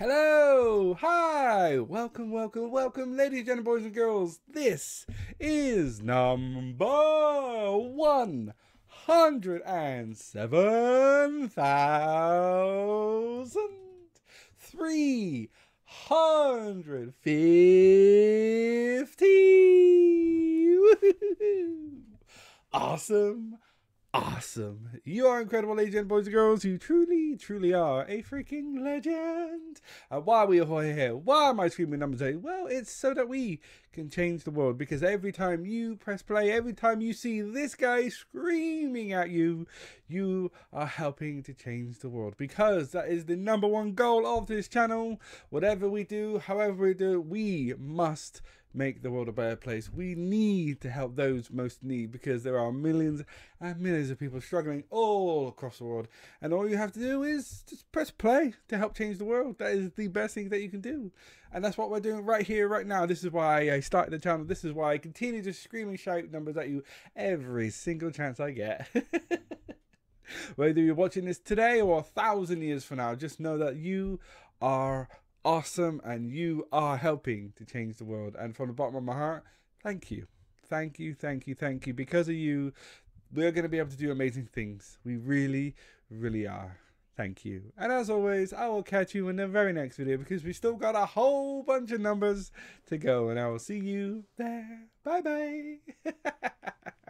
Hello! Hi! Welcome, welcome, welcome, ladies, gentlemen, boys and girls. This is number 107,350! Awesome! awesome. You are incredible legend, boys and girls. You truly, truly are a freaking legend. And uh, why are we all here? Why am I screaming numbers Well, it's so that we can change the world because every time you press play, every time you see this guy screaming at you, you are helping to change the world because that is the number one goal of this channel. Whatever we do, however we do, we must make the world a better place. We need to help those most need because there are millions and millions of people struggling all across the world. And all you have to do is just press play to help change the world. That is the best thing that you can do. And that's what we're doing right here, right now. This is why I started the channel. This is why I continue to scream and shout numbers at you every single chance I get. Whether you're watching this today or a thousand years from now, just know that you are awesome and you are helping to change the world. And from the bottom of my heart, thank you. Thank you, thank you, thank you. Because of you, we're going to be able to do amazing things. We really, really are. Thank you. And as always, I will catch you in the very next video because we still got a whole bunch of numbers to go. And I will see you there. Bye bye.